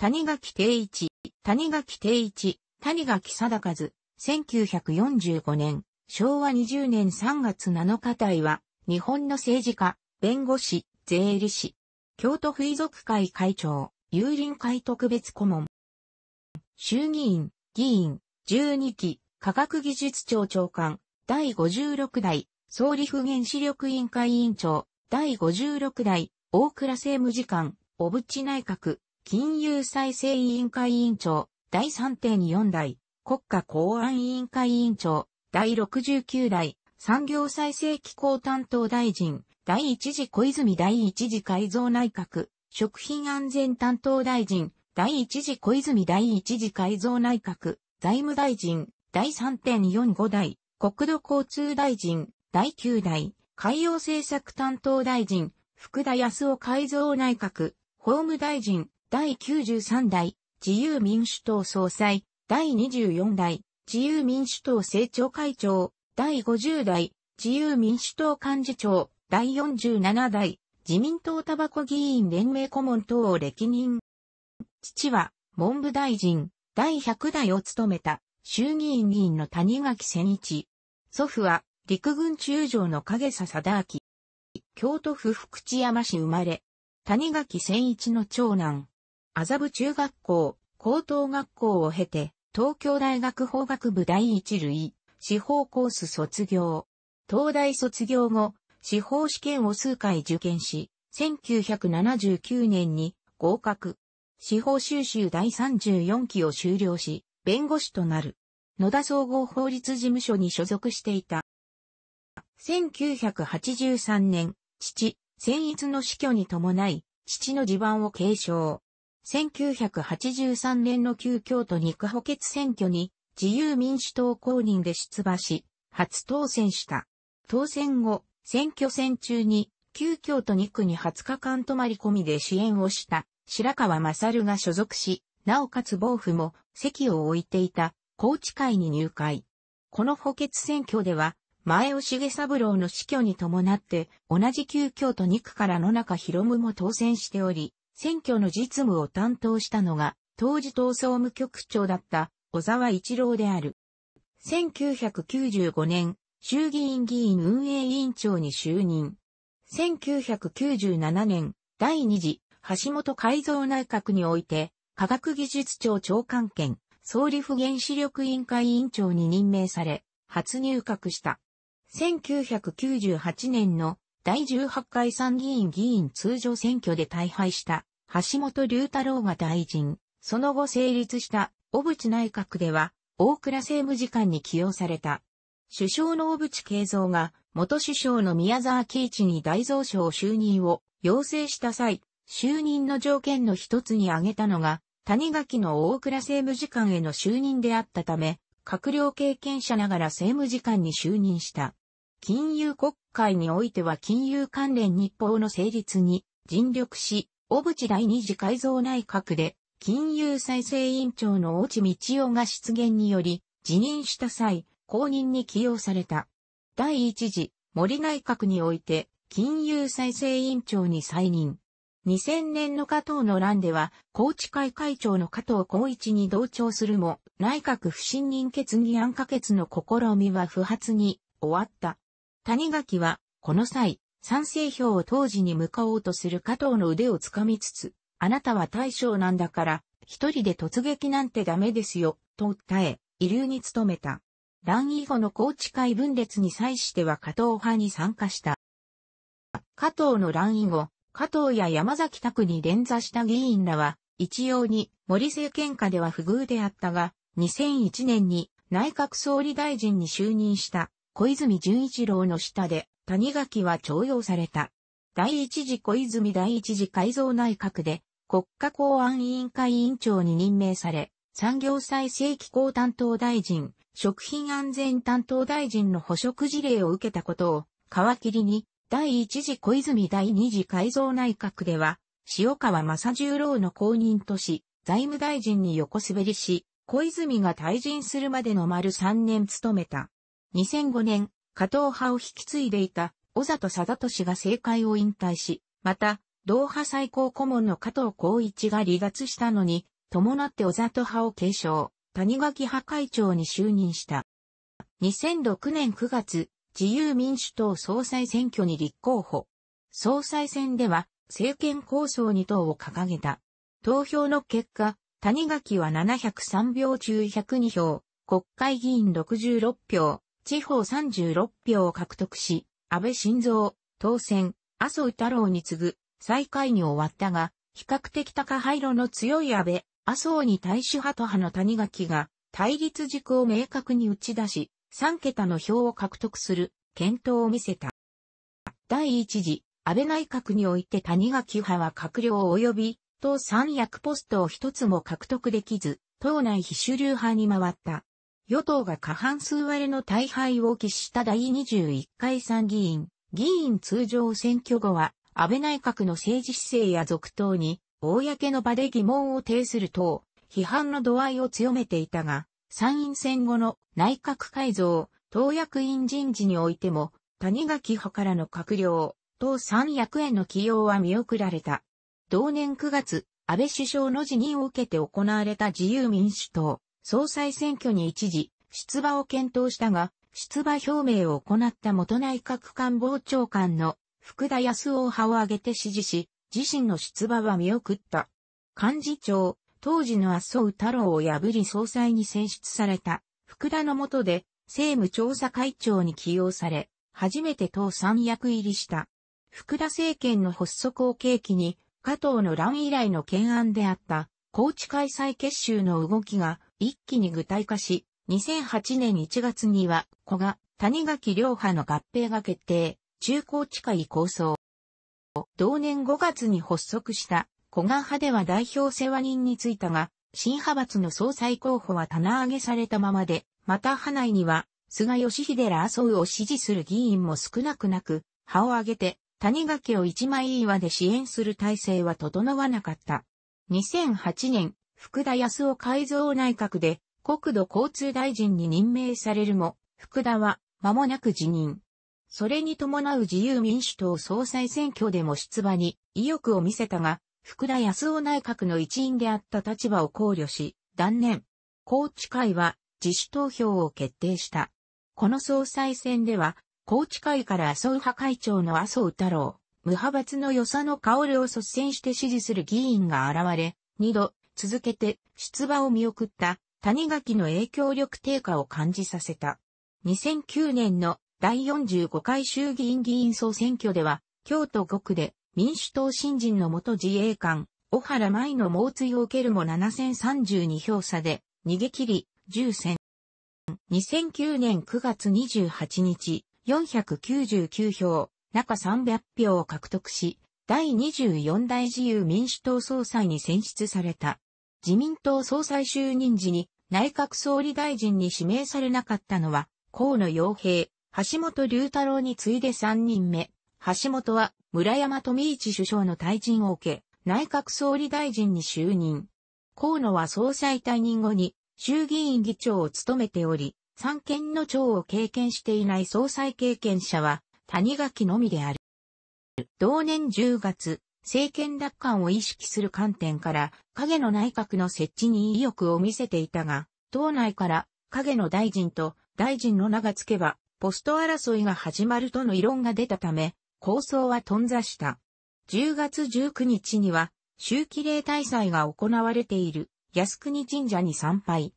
谷垣定一、谷垣定一、谷垣定和、1945年、昭和20年3月7日体は、日本の政治家、弁護士、税理士、京都遺族会会長、有林会特別顧問、衆議院、議員、12期、科学技術庁長官、第56代、総理府原子力委員会委員長、第56代、大倉政務次官、小渕内閣、金融再生委員会委員長、第3.4代、国家公安委員会委員長、第69代、産業再生機構担当大臣、第1次小泉第1次改造内閣、食品安全担当大臣、第1次小泉第1次改造内閣、財務大臣、第3.45代、国土交通大臣、第9代、海洋政策担当大臣、福田康夫改造内閣、法務大臣、第93代自由民主党総裁、第24代自由民主党政調会長、第50代自由民主党幹事長、第47代自民党タバコ議員連盟顧問等を歴任。父は文部大臣、第100代を務めた衆議院議員の谷垣千一。祖父は陸軍中将の影佐貞明。京都府福知山市生まれ。谷垣千一の長男、麻布中学校、高等学校を経て、東京大学法学部第一類、司法コース卒業。東大卒業後、司法試験を数回受験し、1979年に合格。司法修習第34期を修了し、弁護士となる。野田総合法律事務所に所属していた。1983年、父、戦逸の死去に伴い、父の地盤を継承。1983年の旧京都肉補欠選挙に自由民主党公認で出馬し、初当選した。当選後、選挙戦中に旧京都肉区に20日間泊まり込みで支援をした白川勝が所属し、なおかつ暴府も席を置いていた高知会に入会。この補欠選挙では、前尾重三郎の死去に伴って、同じ旧京都2区から野中博夢も当選しており、選挙の実務を担当したのが、当時党総務局長だった小沢一郎である。1995年、衆議院議員運営委員長に就任。1997年、第2次、橋本改造内閣において、科学技術庁長官兼、総理府原子力委員会委員長に任命され、初入閣した。1998年の第18回参議院議員通常選挙で大敗した橋本龍太郎が大臣、その後成立した小渕内閣では、大倉政務次官に起用された。首相の小渕慶三が、元首相の宮沢喜一に大蔵省就任を要請した際、就任の条件の一つに挙げたのが、谷垣の大倉政務次官への就任であったため、閣僚経験者ながら政務次官に就任した。金融国会においては金融関連日報の成立に尽力し、小渕第二次改造内閣で、金融再生委員長の大地道夫が出現により、辞任した際、公認に起用された。第一次、森内閣において、金融再生委員長に再任。2000年の加藤の乱では、高知会会長の加藤光一に同調するも、内閣不信任決議案可決の試みは不発に終わった。谷垣は、この際、賛成票を当時に向かおうとする加藤の腕をつかみつつ、あなたは大将なんだから、一人で突撃なんてダメですよ、と訴え、遺留に努めた。乱以後の高知会分裂に際しては加藤派に参加した。加藤の乱以後、加藤や山崎拓に連座した議員らは、一様に森政権下では不遇であったが、2001年に内閣総理大臣に就任した小泉純一郎の下で谷垣は徴用された。第一次小泉第一次改造内閣で国家公安委員会委員長に任命され、産業再生機構担当大臣、食品安全担当大臣の捕食事例を受けたことを皮切りに、第一次小泉第二次改造内閣では、塩川正十郎の後任とし、財務大臣に横滑りし、小泉が退陣するまでの丸3年務めた。2005年、加藤派を引き継いでいた小里貞俊が政界を引退し、また、同派最高顧問の加藤光一が離脱したのに、伴って小里派を継承、谷垣派会長に就任した。2006年9月、自由民主党総裁選挙に立候補。総裁選では、政権構想に党を掲げた。投票の結果、谷垣は703票中102票、国会議員66票、地方36票を獲得し、安倍晋三、当選、麻生太郎に次ぐ最下位に終わったが、比較的高配路の強い安倍、麻生に大衆派と派の谷垣が対立軸を明確に打ち出し、3桁の票を獲得する検討を見せた。第一次、安倍内閣において谷垣派は閣僚及び党三役ポストを一つも獲得できず、党内非主流派に回った。与党が過半数割れの大敗を喫した第21回参議院、議員通常選挙後は、安倍内閣の政治姿勢や続投に、公の場で疑問を呈する等、批判の度合いを強めていたが、参院選後の内閣改造、党役員人事においても、谷垣派からの閣僚、党三役への起用は見送られた。同年9月、安倍首相の辞任を受けて行われた自由民主党、総裁選挙に一時、出馬を検討したが、出馬表明を行った元内閣官房長官の福田康夫派を挙げて支持し、自身の出馬は見送った。幹事長、当時の麻生太郎を破り総裁に選出された福田の下で政務調査会長に起用され、初めて党三役入りした。福田政権の発足を契機に、加藤の乱以来の懸案であった、高知開催結集の動きが一気に具体化し、2008年1月には、古賀、谷垣両派の合併が決定、中高地下構想。同年5月に発足した古賀派では代表世話人についたが、新派閥の総裁候補は棚上げされたままで、また派内には、菅義偉ら麻生を支持する議員も少なくなく、派を挙げて、谷垣を一枚岩で支援する体制は整わなかった。2008年、福田康夫改造内閣で国土交通大臣に任命されるも、福田は間もなく辞任。それに伴う自由民主党総裁選挙でも出馬に意欲を見せたが、福田康夫内閣の一員であった立場を考慮し、断念。高知会は自主投票を決定した。この総裁選では、高知会から麻生派会長の麻生太郎、無派閥の与謝野薫を率先して支持する議員が現れ、二度、続けて出馬を見送った谷垣の影響力低下を感じさせた。2009年の第45回衆議院議員総選挙では、京都5区で民主党新人の元自衛官、小原舞の猛追を受けるも7032票差で逃げ切り、重選。2009年9月28日、499票、中300票を獲得し、第24代自由民主党総裁に選出された。自民党総裁就任時に内閣総理大臣に指名されなかったのは、河野洋平、橋本龍太郎に次いで3人目。橋本は村山富市首相の退陣を受け、内閣総理大臣に就任。河野は総裁退任後に衆議院議長を務めており、三権の長を経験していない総裁経験者は谷垣のみである。同年10月、政権奪還を意識する観点から影の内閣の設置に意欲を見せていたが、党内から影の大臣と大臣の名が付けばポスト争いが始まるとの異論が出たため、構想は頓挫した。10月19日には、周期例大祭が行われている靖国神社に参拝。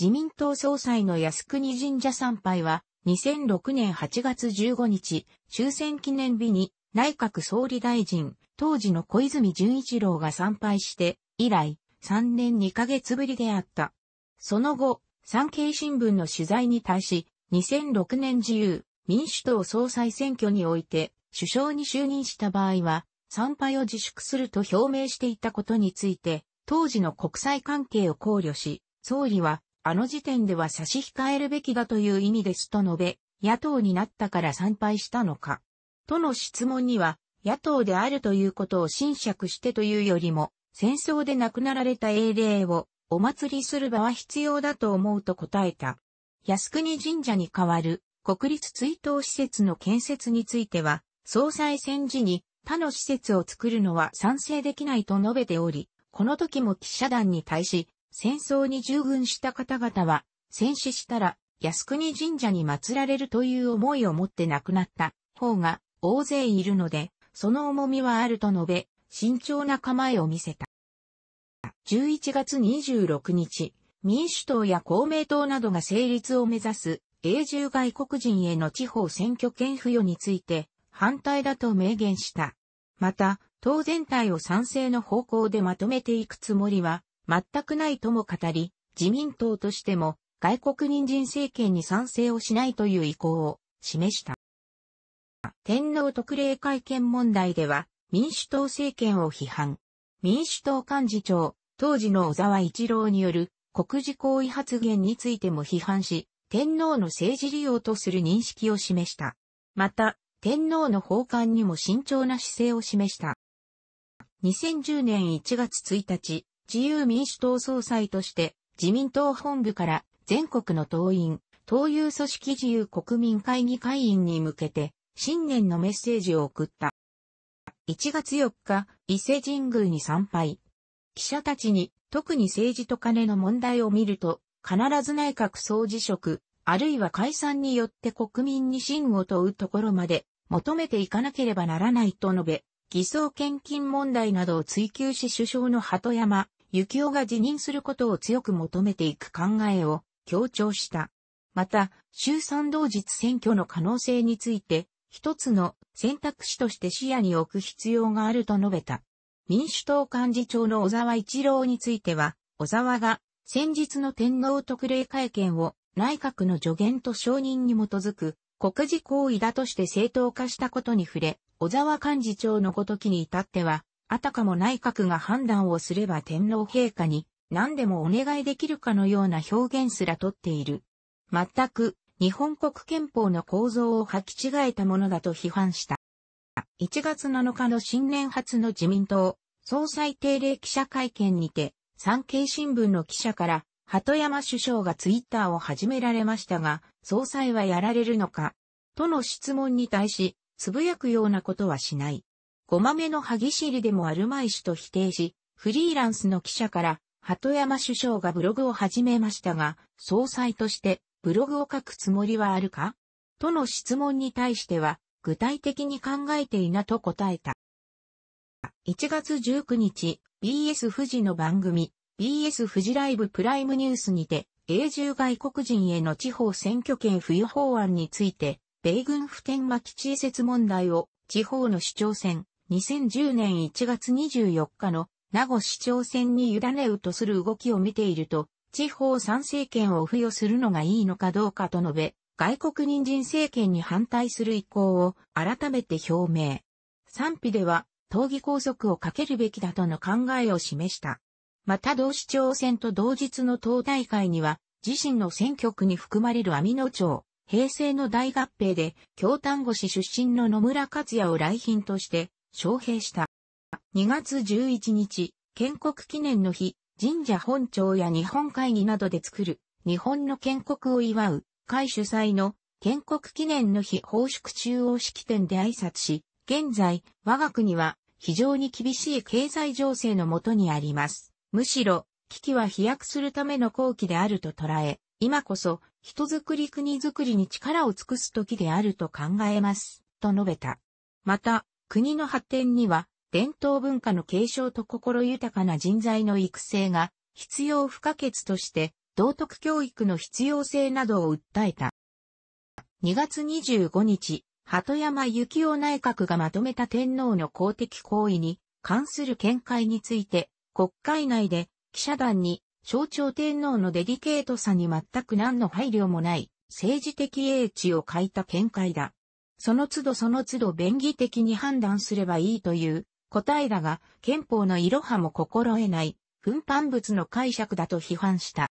自民党総裁の靖国神社参拝は、2006年8月15日、終戦記念日に内閣総理大臣、当時の小泉純一郎が参拝して、以来、3年2ヶ月ぶりであった。その後、産経新聞の取材に対し、2006年自由、民主党総裁選挙において、首相に就任した場合は、参拝を自粛すると表明していたことについて、当時の国際関係を考慮し、総理は、あの時点では差し控えるべきだという意味ですと述べ、野党になったから参拝したのか。との質問には、野党であるということを侵釈してというよりも、戦争で亡くなられた英霊をお祭りする場は必要だと思うと答えた。靖国神社に代わる国立追悼施設の建設については、総裁選時に他の施設を作るのは賛成できないと述べており、この時も記者団に対し、戦争に従軍した方々は、戦死したら靖国神社に祀られるという思いを持って亡くなった方が大勢いるので、その重みはあると述べ、慎重な構えを見せた。11月26日、民主党や公明党などが成立を目指す永住外国人への地方選挙権付与について反対だと明言した。また、党全体を賛成の方向でまとめていくつもりは全くないとも語り、自民党としても外国人人政権に賛成をしないという意向を示した。天皇特例会見問題では、民主党政権を批判。民主党幹事長、当時の小沢一郎による国事行為発言についても批判し、天皇の政治利用とする認識を示した。また、天皇の訪韓にも慎重な姿勢を示した。2010年1月1日、自由民主党総裁として、自民党本部から全国の党員、党友組織自由国民会議会員に向けて、新年のメッセージを送った。1月4日、伊勢神宮に参拝。記者たちに、特に政治と金の問題を見ると、必ず内閣総辞職、あるいは解散によって国民に信を問うところまで求めていかなければならないと述べ、偽装献金問題などを追求し首相の鳩山、幸男が辞任することを強く求めていく考えを強調した。また、衆参同日選挙の可能性について、一つの選択肢として視野に置く必要があると述べた。民主党幹事長の小沢一郎については、小沢が先日の天皇特例会見を内閣の助言と承認に基づく国事行為だとして正当化したことに触れ、小沢幹事長のごときに至っては、あたかも内閣が判断をすれば天皇陛下に何でもお願いできるかのような表現すらとっている。全く日本国憲法の構造を履き違えたものだと批判した。1月7日の新年初の自民党総裁定例記者会見にて、産経新聞の記者から、鳩山首相がツイッターを始められましたが、総裁はやられるのかとの質問に対し、つぶやくようなことはしない。ごまめの歯ぎしりでもあるまいしと否定し、フリーランスの記者から、鳩山首相がブログを始めましたが、総裁としてブログを書くつもりはあるかとの質問に対しては、具体的に考えていなと答えた。1月19日、BS 富士の番組、BS 富士ライブプライムニュースにて、永住外国人への地方選挙権付与法案について、米軍普天間基地移設問題を、地方の市長選、2010年1月24日の名護市長選に委ねうとする動きを見ていると地方参政権を付与するのがいいのかどうかと述べ、外国人人政権に反対する意向を改めて表明。賛否では、党議拘束をかけるべきだとの考えを示した。また同市長選と同日の党大会には、自身の選挙区に含まれる網野町、平成の大合併で、京丹後市出身の野村克也を来賓として、招聘した。2月11日、建国記念の日、神社本庁や日本会議などで作る、日本の建国を祝う、会主催の建国記念の日報祝中央式典で挨拶し、現在、我が国は非常に厳しい経済情勢のもとにあります。むしろ、危機は飛躍するための好機であると捉え、今こそ、人づくり国づくりに力を尽くす時であると考えます、と述べた。また、国の発展には、伝統文化の継承と心豊かな人材の育成が必要不可欠として道徳教育の必要性などを訴えた。2月25日、鳩山幸雄内閣がまとめた天皇の公的行為に関する見解について、国会内で記者団に象徴天皇のデリケートさに全く何の配慮もない政治的英知を欠いた見解だ。その都度その都度便宜的に判断すればいいという答えだが、憲法のいろはも心得ない、分飯物の解釈だと批判した。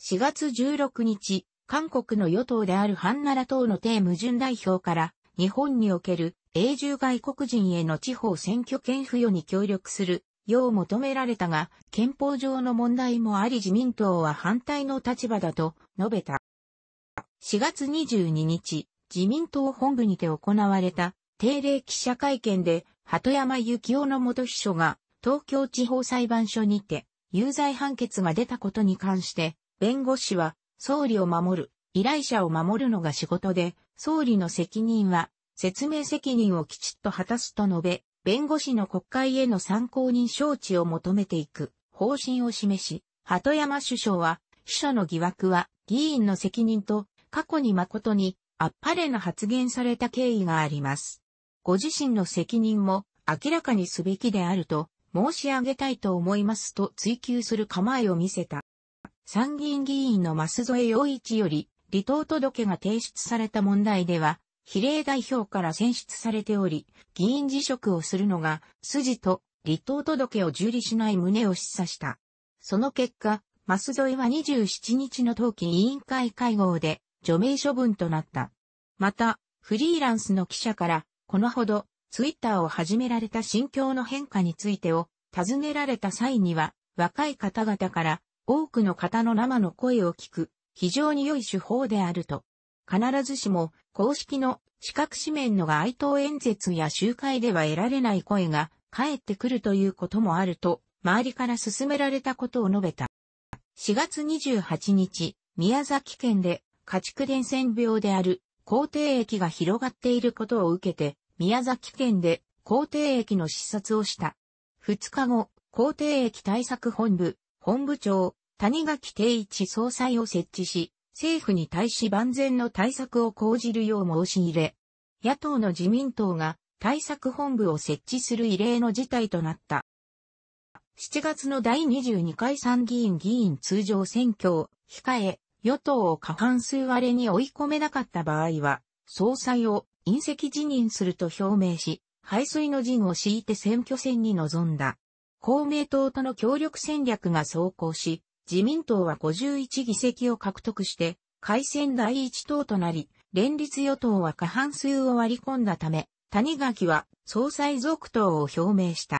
4月16日、韓国の与党であるハンナラ党の定矛盾代表から、日本における永住外国人への地方選挙権付与に協力するよう求められたが、憲法上の問題もあり自民党は反対の立場だと述べた。4月22日、自民党本部にて行われた定例記者会見で鳩山幸夫の元秘書が、東京地方裁判所にて、有罪判決が出たことに関して、弁護士は、総理を守る、依頼者を守るのが仕事で、総理の責任は、説明責任をきちっと果たすと述べ、弁護士の国会への参考人招致を求めていく方針を示し、鳩山首相は、秘書の疑惑は議員の責任と過去に誠にあっぱれな発言された経緯があります。ご自身の責任も明らかにすべきであると申し上げたいと思いますと追及する構えを見せた。参議院議員の増添洋一より離党届が提出された問題では、比例代表から選出されており、議員辞職をするのが筋と離党届を受理しない旨を示唆した。その結果、ゾ添は27日の当期委員会会合で除名処分となった。また、フリーランスの記者からこのほど、ツイッターを始められた心境の変化についてを尋ねられた際には、若い方々から多くの方の生の声を聞く、非常に良い手法であると。必ずしも公式の資格紙面の街頭演説や集会では得られない声が返ってくるということもあると、周りから勧められたことを述べた。4月28日、宮崎県で家畜伝染病である皇帝液が広がっていることを受けて、宮崎県で皇帝駅の視察をした。2日後、皇帝駅対策本部、本部長、谷垣定一総裁を設置し、政府に対し万全の対策を講じるよう申し入れ、野党の自民党が対策本部を設置する異例の事態となった。7月の第22回参議院議員通常選挙を控え、与党を過半数割れに追い込めなかった場合は、総裁を隕石辞任すると表明し、排水の陣を敷いて選挙戦に臨んだ。公明党との協力戦略が走行し、自民党は51議席を獲得して、改選第一党となり、連立与党は過半数を割り込んだため、谷垣は総裁続投を表明した。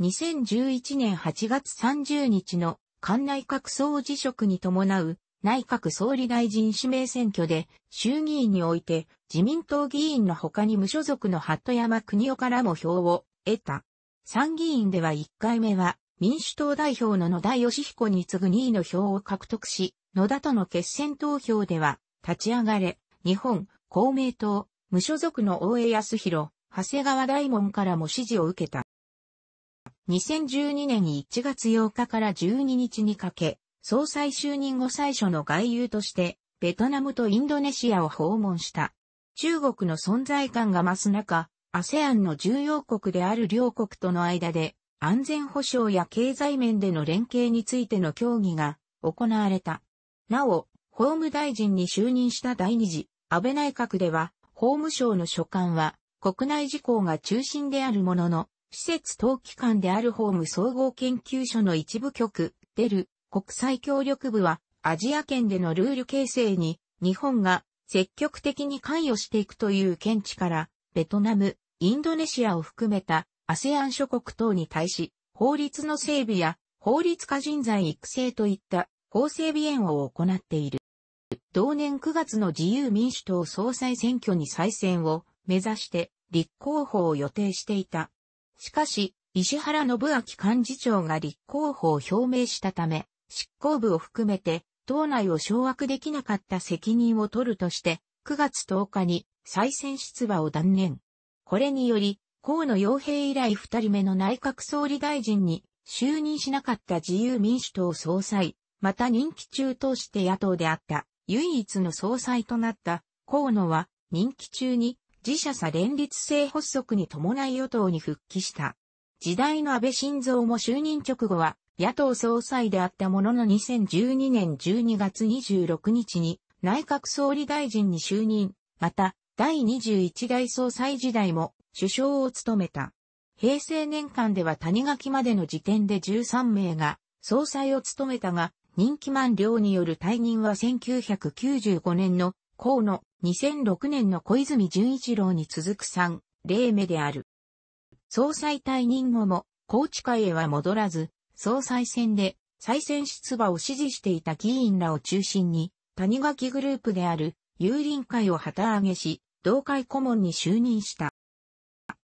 2011年8月30日の官内閣総辞職に伴う内閣総理大臣指名選挙で、衆議院において自民党議員の他に無所属の鳩山邦夫からも票を得た。参議院では1回目は民主党代表の野田義彦に次ぐ2位の票を獲得し、野田との決選投票では、立ち上がれ、日本、公明党、無所属の大江康弘、長谷川大門からも支持を受けた。2012年1月8日から12日にかけ、総裁就任後最初の外遊として、ベトナムとインドネシアを訪問した。中国の存在感が増す中、アセアンの重要国である両国との間で、安全保障や経済面での連携についての協議が行われた。なお、法務大臣に就任した第二次、安倍内閣では、法務省の所管は、国内事項が中心であるものの、施設等機関である法務総合研究所の一部局、出る、国際協力部はアジア圏でのルール形成に日本が積極的に関与していくという見地から、ベトナム、インドネシアを含めた ASEAN 諸国等に対し、法律の整備や法律家人材育成といった法整備援を行っている。同年9月の自由民主党総裁選挙に再選を目指して立候補を予定していた。しかし、石原信明幹事長が立候補を表明したため、執行部を含めて、党内を掌握できなかった責任を取るとして、9月10日に再選出馬を断念。これにより、河野洋平以来2人目の内閣総理大臣に就任しなかった自由民主党総裁、また任期中として野党であった唯一の総裁となった河野は任期中に自社差連立性発足に伴い与党に復帰した。時代の安倍晋三も就任直後は野党総裁であったものの2012年12月26日に内閣総理大臣に就任、また第21代総裁時代も首相を務めた。平成年間では谷垣までの時点で13名が総裁を務めたが、任期満了による退任は1995年の河野、2006年の小泉純一郎に続く3例目である。総裁退任後も、高知会へは戻らず、総裁選で再選出馬を支持していた議員らを中心に、谷垣グループである有林会を旗揚げし、同会顧問に就任した。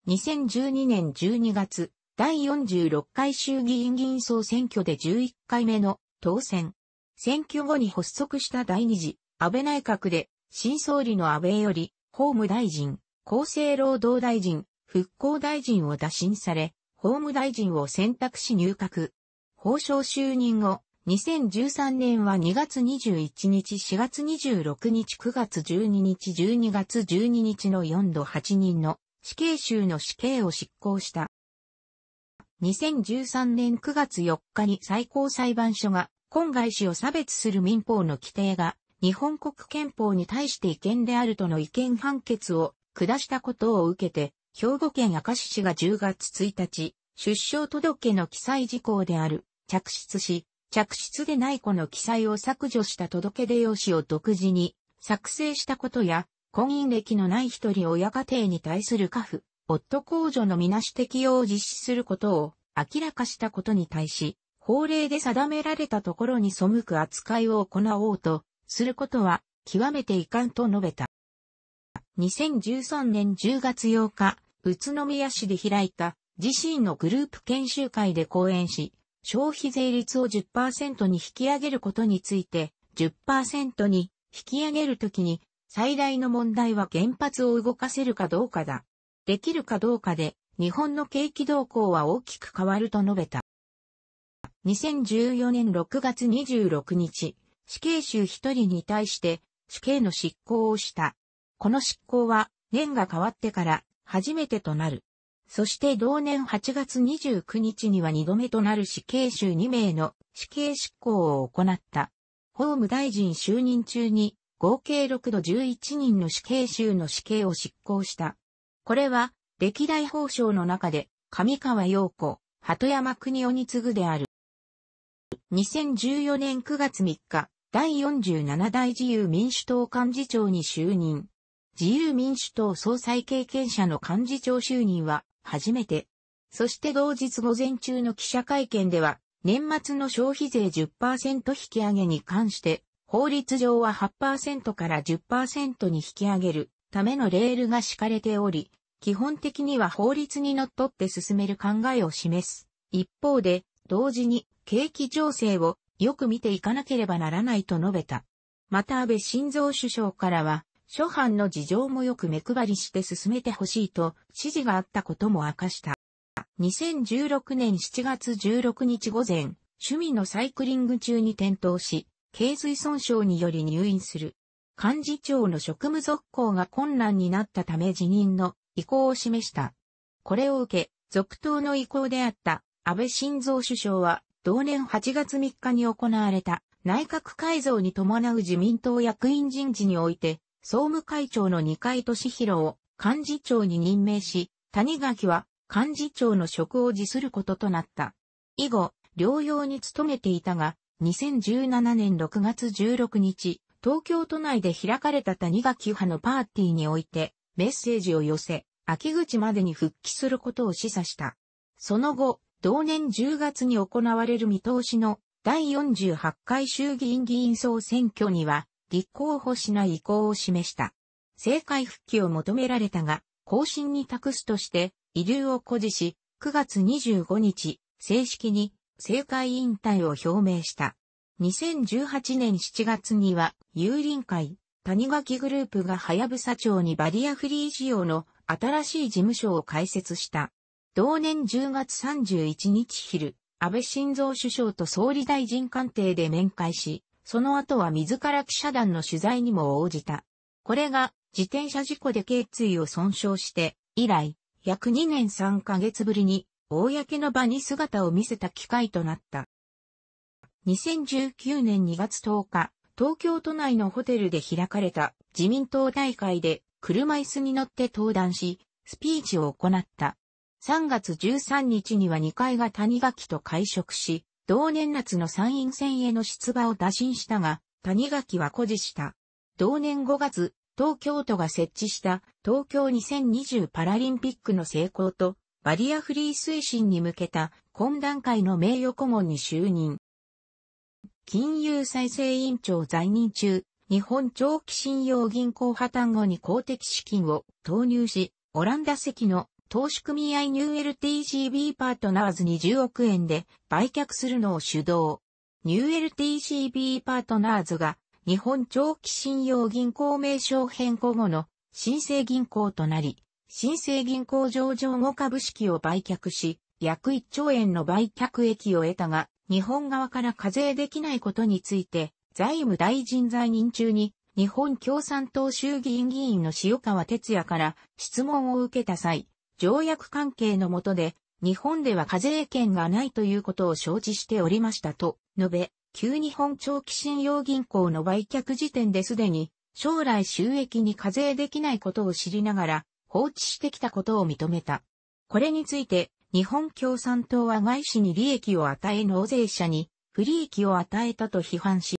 2012年12月、第46回衆議院議員総選挙で11回目の当選。選挙後に発足した第2次安倍内閣で、新総理の安倍より、法務大臣、厚生労働大臣、復興大臣を打診され、法務大臣を選択し入閣。法相就任後、2013年は2月21日、4月26日、9月12日、12月12日の4度8人の死刑囚の死刑を執行した。2013年9月4日に最高裁判所が、今外死を差別する民法の規定が、日本国憲法に対して違憲であるとの違憲判決を下したことを受けて、兵庫県明石市が10月1日、出生届の記載事項である、着出し、着出でない子の記載を削除した届出用紙を独自に作成したことや、婚姻歴のない一人親家庭に対する家父、夫控除のみなし適用を実施することを明らかしたことに対し、法令で定められたところに背く扱いを行おうとすることは極めて遺憾と述べた。2013年10月8日、宇都宮市で開いた自身のグループ研修会で講演し、消費税率を10%に引き上げることについて、10%に引き上げるときに、最大の問題は原発を動かせるかどうかだ。できるかどうかで、日本の景気動向は大きく変わると述べた。2014年6月26日、死刑囚一人に対して死刑の執行をした。この執行は年が変わってから初めてとなる。そして同年8月29日には2度目となる死刑囚2名の死刑執行を行った。法務大臣就任中に合計6度11人の死刑囚の死刑を執行した。これは歴代法省の中で上川陽子、鳩山邦夫に次ぐである。2014年9月3日、第47代自由民主党幹事長に就任。自由民主党総裁経験者の幹事長就任は初めて。そして同日午前中の記者会見では、年末の消費税10%引き上げに関して、法律上は8%から10%に引き上げるためのレールが敷かれており、基本的には法律にのっとって進める考えを示す。一方で、同時に景気情勢をよく見ていかなければならないと述べた。また安倍晋三首相からは、諸藩の事情もよく目配りして進めてほしいと指示があったことも明かした。2016年7月16日午前、趣味のサイクリング中に転倒し、頸髄損傷により入院する。幹事長の職務続行が困難になったため辞任の意向を示した。これを受け、続投の意向であった安倍晋三首相は、同年8月3日に行われた内閣改造に伴う自民党役員人事において、総務会長の二階俊弘を幹事長に任命し、谷垣は幹事長の職を辞することとなった。以後、療養に努めていたが、2017年6月16日、東京都内で開かれた谷垣派のパーティーにおいて、メッセージを寄せ、秋口までに復帰することを示唆した。その後、同年10月に行われる見通しの第48回衆議院議員総選挙には、立候補しない意向を示した。政界復帰を求められたが、更新に託すとして、遺留を誇示し、9月25日、正式に政界引退を表明した。2018年7月には、有林会、谷垣グループが早草ぶ町にバリアフリー仕様の新しい事務所を開設した。同年10月31日昼、安倍晋三首相と総理大臣官邸で面会し、その後は自ら記者団の取材にも応じた。これが自転車事故で頸椎を損傷して以来、約2年3ヶ月ぶりに公の場に姿を見せた機会となった。2019年2月10日、東京都内のホテルで開かれた自民党大会で車椅子に乗って登壇し、スピーチを行った。3月13日には2階が谷垣と会食し、同年夏の参院選への出馬を打診したが、谷垣は誇示した。同年5月、東京都が設置した東京2020パラリンピックの成功とバリアフリー推進に向けた懇談会の名誉顧問に就任。金融再生委員長在任中、日本長期信用銀行破綻後に公的資金を投入し、オランダ籍の投資組合ニュー LTCB パートナーズに10億円で売却するのを主導。ニュー LTCB パートナーズが日本長期信用銀行名称変更後の新生銀行となり、新生銀行上場後株式を売却し、約1兆円の売却益を得たが、日本側から課税できないことについて、財務大臣在任中に、日本共産党衆議院議員の塩川哲也から質問を受けた際、条約関係の下で、日本では課税権がないということを承知しておりましたと述べ、旧日本長期信用銀行の売却時点ですでに、将来収益に課税できないことを知りながら、放置してきたことを認めた。これについて、日本共産党は外資に利益を与え納税者に不利益を与えたと批判し、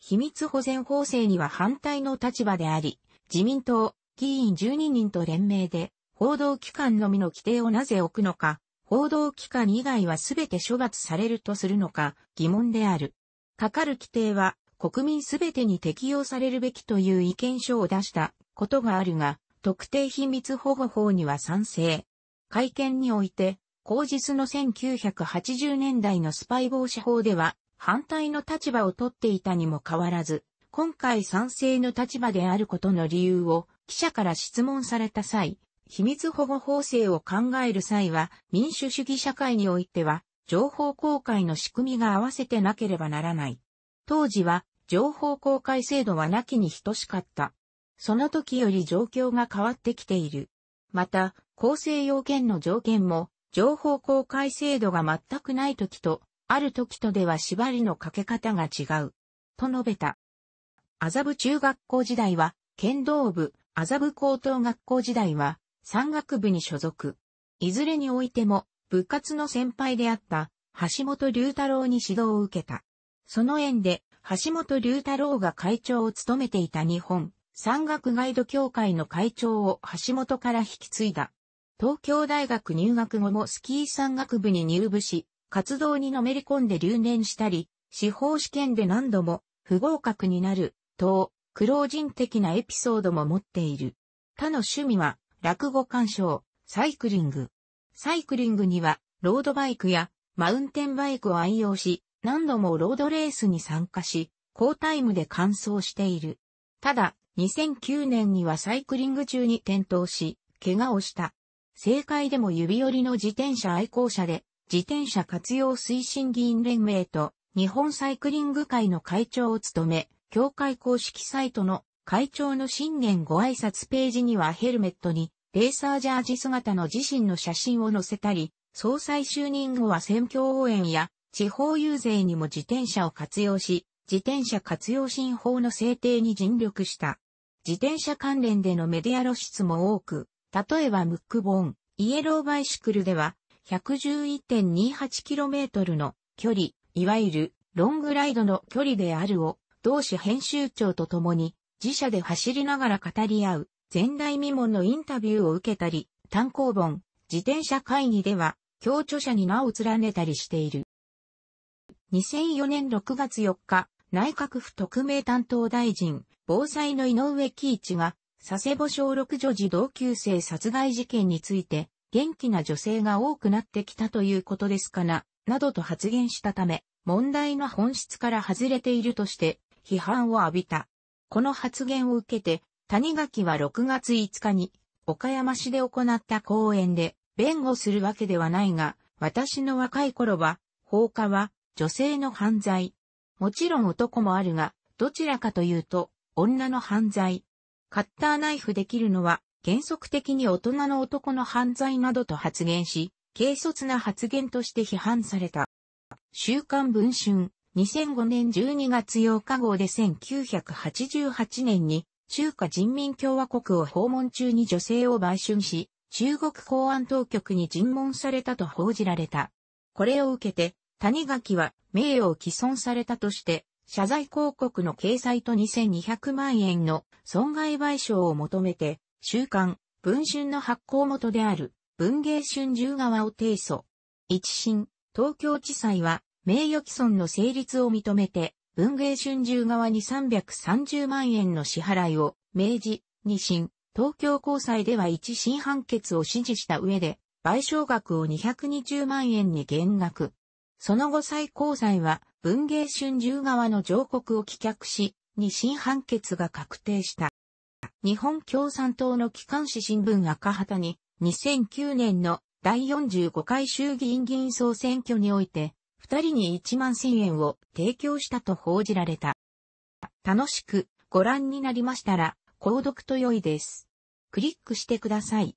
秘密保全法制には反対の立場であり、自民党、議員12人と連名で、報道機関のみの規定をなぜ置くのか、報道機関以外はすべて処罰されるとするのか疑問である。かかる規定は国民すべてに適用されるべきという意見書を出したことがあるが、特定秘密保護法には賛成。会見において、後日の1980年代のスパイ防止法では反対の立場を取っていたにも変わらず、今回賛成の立場であることの理由を記者から質問された際、秘密保護法制を考える際は、民主主義社会においては、情報公開の仕組みが合わせてなければならない。当時は、情報公開制度はなきに等しかった。その時より状況が変わってきている。また、構成要件の条件も、情報公開制度が全くない時と、ある時とでは縛りのかけ方が違う。と述べた。麻布中学校時代は、剣道部、麻布高等学校時代は、山岳部に所属。いずれにおいても、部活の先輩であった、橋本龍太郎に指導を受けた。その縁で、橋本龍太郎が会長を務めていた日本、山岳ガイド協会の会長を橋本から引き継いだ。東京大学入学後もスキー山岳部に入部し、活動にのめり込んで留年したり、司法試験で何度も不合格になる、等、苦労人的なエピソードも持っている。他の趣味は、落語鑑賞、サイクリング。サイクリングには、ロードバイクやマウンテンバイクを愛用し、何度もロードレースに参加し、高タイムで完走している。ただ、2009年にはサイクリング中に転倒し、怪我をした。政界でも指折りの自転車愛好者で、自転車活用推進議員連盟と日本サイクリング会の会長を務め、協会公式サイトの会長の新年ご挨拶ページにはヘルメットに、レーサージャージ姿の自身の写真を載せたり、総裁就任後は選挙応援や地方遊説にも自転車を活用し、自転車活用新法の制定に尽力した。自転車関連でのメディア露出も多く、例えばムックボーン、イエローバイシクルでは 111.28km の距離、いわゆるロングライドの距離であるを同市編集長と共に自社で走りながら語り合う、前代未聞のインタビューを受けたり、単行本、自転車会議では、共著者に名を連ねたりしている。2004年6月4日、内閣府特命担当大臣、防災の井上貴一が、佐世保小6女児同級生殺害事件について、元気な女性が多くなってきたということですかな、などと発言したため、問題の本質から外れているとして、批判を浴びた。この発言を受けて、谷垣は6月5日に、岡山市で行った講演で、弁護するわけではないが、私の若い頃は、放火は女性の犯罪。もちろん男もあるが、どちらかというと、女の犯罪。カッターナイフできるのは、原則的に大人の男の犯罪などと発言し、軽率な発言として批判された。週刊文春、2005年12月8日号で1988年に中華人民共和国を訪問中に女性を売春し、中国公安当局に尋問されたと報じられた。これを受けて、谷垣は名誉を毀損されたとして、謝罪広告の掲載と2200万円の損害賠償を求めて、週刊、文春の発行元である、文芸春秋側を提訴。一審、東京地裁は、名誉毀損の成立を認めて、文芸春秋側に330万円の支払いを明示、二審、東京高裁では一審判決を指示した上で、賠償額を220万円に減額。その後最高裁は、文芸春秋側の上告を棄却し、二審判決が確定した。日本共産党の機関紙新聞赤旗に、2009年の第45回衆議院議員総選挙において、二人に一万千円を提供したと報じられた。楽しくご覧になりましたら、購読と良いです。クリックしてください。